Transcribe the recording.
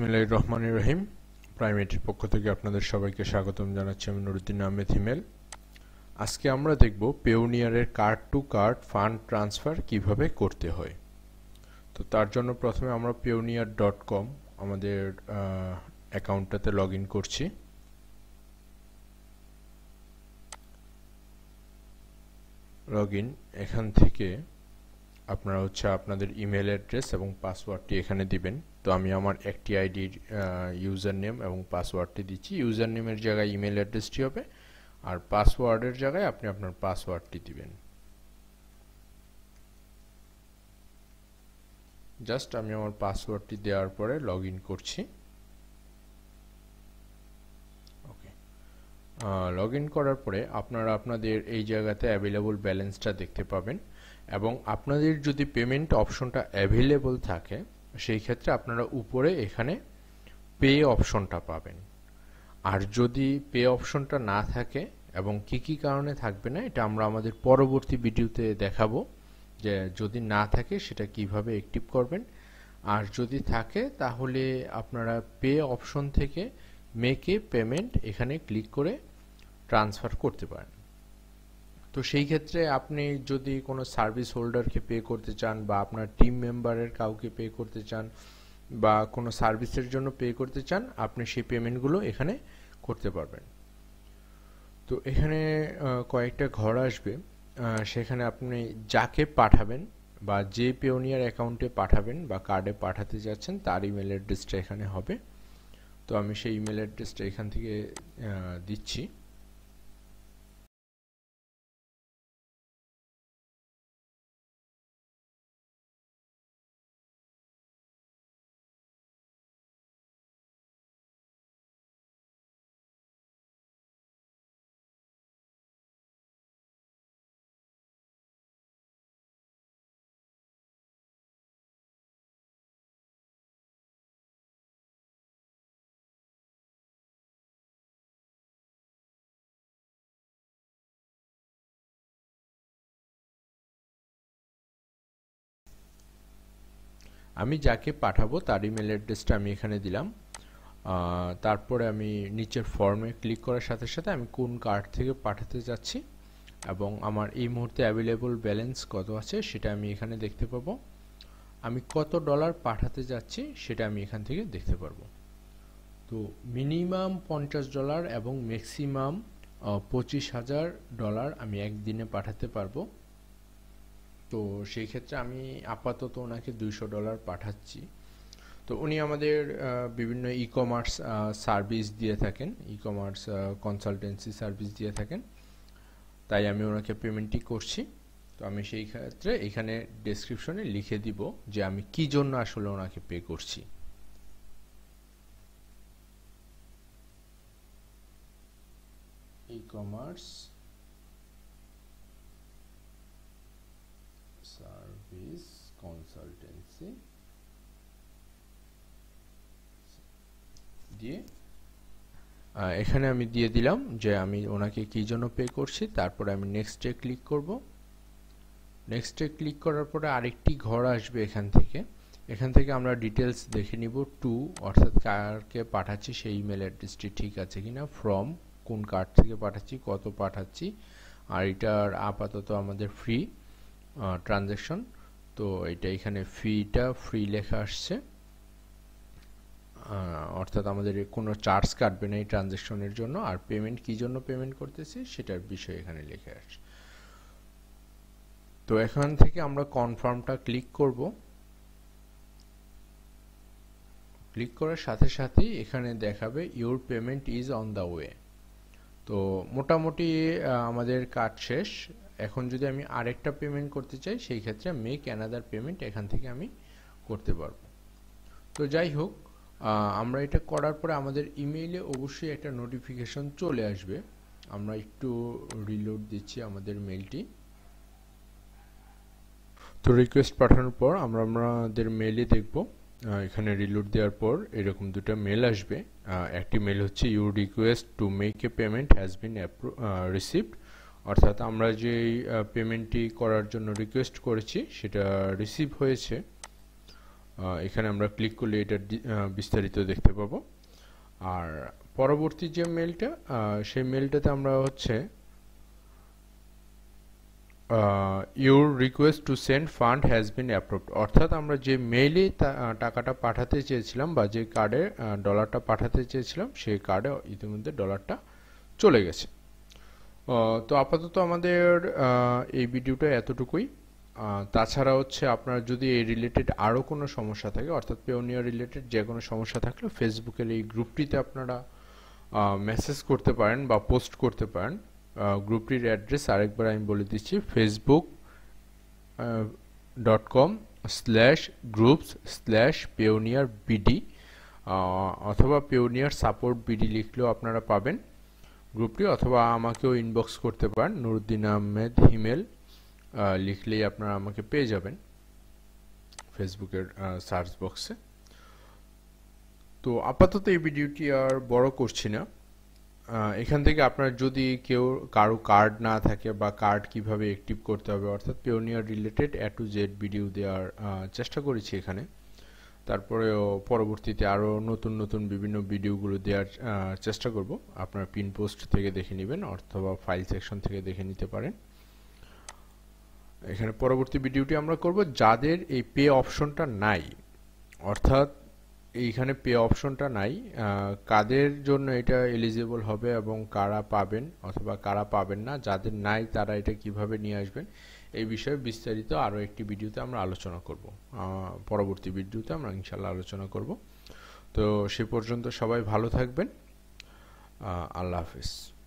বিসমিল্লাহ রহমান রহিম প্রাইমেটের পক্ষ থেকে আপনাদের সবাইকে স্বাগতম জানাচ্ছি আমি নুরুদ্দিন আহমেদ হিমেল আজকে আমরা দেখব পেওনিয়ারের card to card fund transfer কিভাবে করতে হয় তো তার জন্য প্রথমে আমরা পেওনিয়ার ডট কম আমাদের অ্যাকাউন্টটাতে লগ ইন করছি লগ ইন এখান থেকে আপনারা হচ্ছে আপনাদের ইমেল অ্যাড্রেস এবং পাসওয়ার্ডটি এখানে দিবেন তো আমি আমার একটি আইডির ইউজার নেম এবং পাসওয়ার্ডটি দিচ্ছি ইউজার নেমের জায়গায় ইমেল অ্যাড্রেসটি হবে আর পাসওয়ার্ডের জায়গায় আপনি আপনার পাসওয়ার্ডটি দিবেন জাস্ট আমি আমার পাসওয়ার্ডটি দেওয়ার পরে লগ করছি ওকে লগ করার পরে আপনারা আপনাদের এই জায়গাতে অ্যাভেলেবল ব্যালেন্সটা দেখতে পাবেন এবং আপনাদের যদি পেমেন্ট অপশনটা অ্যাভেলেবল থাকে সেই ক্ষেত্রে আপনারা উপরে এখানে পে অপশনটা পাবেন আর যদি পে অপশনটা না থাকে এবং কি কি কারণে থাকবে না এটা আমরা আমাদের পরবর্তী ভিডিওতে দেখাবো যে যদি না থাকে সেটা কিভাবে অ্যাক্টিভ করবেন আর যদি থাকে তাহলে আপনারা পে অপশন থেকে মেকে পেমেন্ট এখানে ক্লিক করে ট্রান্সফার করতে পারেন তো সেই ক্ষেত্রে আপনি যদি কোনো সার্ভিস হোল্ডারকে পে করতে চান বা আপনার টিম মেম্বারের কাউকে পে করতে চান বা কোনো সার্ভিসের জন্য পে করতে চান আপনি সেই পেমেন্টগুলো এখানে করতে পারবেন তো এখানে কয়েকটা ঘর আসবে সেখানে আপনি যাকে পাঠাবেন বা যে পেওনিয়ার অ্যাকাউন্টে পাঠাবেন বা কার্ডে পাঠাতে যাচ্ছেন তার ইমেল অ্যাড্রেসটা এখানে হবে তো আমি সেই ইমেল অ্যাড্রেসটা এখান থেকে দিচ্ছি আমি যাকে পাঠাবো তার ইমেল অ্যাড্রেসটা আমি এখানে দিলাম তারপরে আমি নিচের ফর্মে ক্লিক করার সাথে সাথে আমি কোন কার্ড থেকে পাঠাতে চাচ্ছি এবং আমার এই মুহূর্তে অ্যাভেলেবল ব্যালেন্স কত আছে সেটা আমি এখানে দেখতে পাবো আমি কত ডলার পাঠাতে যাচ্ছি সেটা আমি এখান থেকে দেখতে পারবো তো মিনিমাম পঞ্চাশ ডলার এবং ম্যাক্সিমাম পঁচিশ হাজার ডলার আমি একদিনে পাঠাতে পারবো তো সেই ক্ষেত্রে আমি আপাতত ওনাকে দুইশো ডলার পাঠাচ্ছি তো উনি আমাদের বিভিন্ন ই কমার্স সার্ভিস দিয়ে থাকেন ই কমার্স কনসালটেন্সি সার্ভিস দিয়ে থাকেন তাই আমি ওনাকে পেমেন্টটি করছি তো আমি সেই ক্ষেত্রে এখানে ডেসক্রিপশনে লিখে দিব যে আমি কি জন্য আসলে ওনাকে পে করছি ই কমার্স সি দিয়ে এখানে আমি দিয়ে দিলাম যে আমি ওনাকে কী জন্য পে করছি তারপরে আমি নেক্সটে ক্লিক করব নেক্সটে ক্লিক করার পরে আরেকটি ঘর আসবে এখান থেকে এখান থেকে আমরা ডিটেলস দেখে নিব টু অর্থাৎ কারকে পাঠাচ্ছি সেই ইমেল অ্যাড্রেসটি ঠিক আছে কিনা ফ্রম কোন কার্ড থেকে পাঠাচ্ছি কত পাঠাচ্ছি আর এটার আপাতত আমাদের ফ্রি ট্রানজ্যাকশন তো এটা এখানে ফিটা ফ্রি লেখা আসছে অর্থাৎ আমাদের কোনো চার্জ কাটবে না এই ট্রানজেকশনের জন্য আর পেমেন্ট কি জন্য পেমেন্ট করতেছি সেটার বিষয় এখানে লেখা আসছে তো এখান থেকে আমরা কনফার্মটা ক্লিক করব ক্লিক করার সাথে সাথেই এখানে দেখাবে your payment is on the way তো মোটামুটি আমাদের কাজ শেষ এখন যদি আমি আরেকটা পেমেন্ট করতে চাই সেই ক্ষেত্রে মেক অ্যানাদার পেমেন্ট এখান থেকে আমি করতে পারবো তো যাই হোক আমরা এটা করার পরে আমাদের ইমেইলে অবশ্যই একটা নোটিফিকেশন চলে আসবে আমরা একটু রিলোড দিচ্ছি আমাদের মেলটি তো রিকোয়েস্ট পাঠানোর পর আমরা আমাদের মেলে দেখব এখানে রিলোড দেওয়ার পর এরকম দুটো মেল আসবে একটি মেল হচ্ছে you request to make a payment has been received অর্থাৎ আমরা যে পেমেন্টটি করার জন্য রিকোয়েস্ট করেছি সেটা রিসিভ হয়েছে এখানে আমরা ক্লিক করলে এটা বিস্তারিত দেখতে পাবো আর পরবর্তী যে মেলটা সেই মেলটাতে আমরা হচ্ছে your request to send fund has been approved অর্থাৎ আমরা যে মেইলে টাকাটা পাঠাতে চেয়েছিলাম বা যে কার্ডে ডলারটা পাঠাতে চেয়েছিলাম সেই কার্ডে ইতিমধ্যে ডলারটা চলে গেছে তো আপাতত আমাদের এই ভিডিওটা এতটুকুই তাছাড়া হচ্ছে আপনার যদি এই রিলেটেড আরও কোনো সমস্যা থাকে অর্থাৎ পেওনিয়ার রিলেটেড যে কোনো সমস্যা থাকলে ফেসবুকের এই গ্রুপটিতে আপনারা মেসেজ করতে পারেন বা পোস্ট করতে পারেন গ্রুপটির অ্যাড্রেস আরেকবার আমি বলে দিচ্ছি Facebook dot com slash groups slash Payoneer BD অথবা পেওনিয়ার সাপোর্ট বিডি লিখলেও আপনারা পাবেন গ্রুপটি অথবা আমাকেও ইনবক্স করতে পারেন নুরুদ্দিন আহমেদ হিমেল লিখলেই আপনারা আমাকে পেয়ে যাবেন ফেসবুকের সার্চ বক্সে তো আপাতত এই ভিডিওটি আর বড় করছি না এখান থেকে আপনার যদি কেউ কারো কার্ড না থাকে বা কার্ড কিভাবে অ্যাক্টিভ করতে হবে অর্থাৎ Payoneer related A to Z video দেওয়ার চেষ্টা করেছি এখানে তারপরেও পরবর্তীতে আরও নতুন নতুন বিভিন্ন ভিডিওগুলো দেওয়ার চেষ্টা করব আপনার পিন পোস্ট থেকে দেখে নেবেন অথবা ফাইল সেকশন থেকে দেখে নিতে পারেন এখানে পরবর্তী ভিডিওটি আমরা করব যাদের এই পে অপশনটা নাই অর্থাৎ এইখানে পে অপশনটা নাই কাদের জন্য এটা এলিজিবল হবে এবং কারা পাবেন অথবা কারা পাবেন না যাদের নাই তারা এটা কিভাবে নিয়ে আসবেন এই বিষয়ে বিস্তারিত আরও একটি ভিডিওতে আমরা আলোচনা করব পরবর্তী ভিডিওতে আমরা ইনশাল্লাহ আলোচনা করব তো সে পর্যন্ত সবাই ভালো থাকবেন আল্লাহ হাফিজ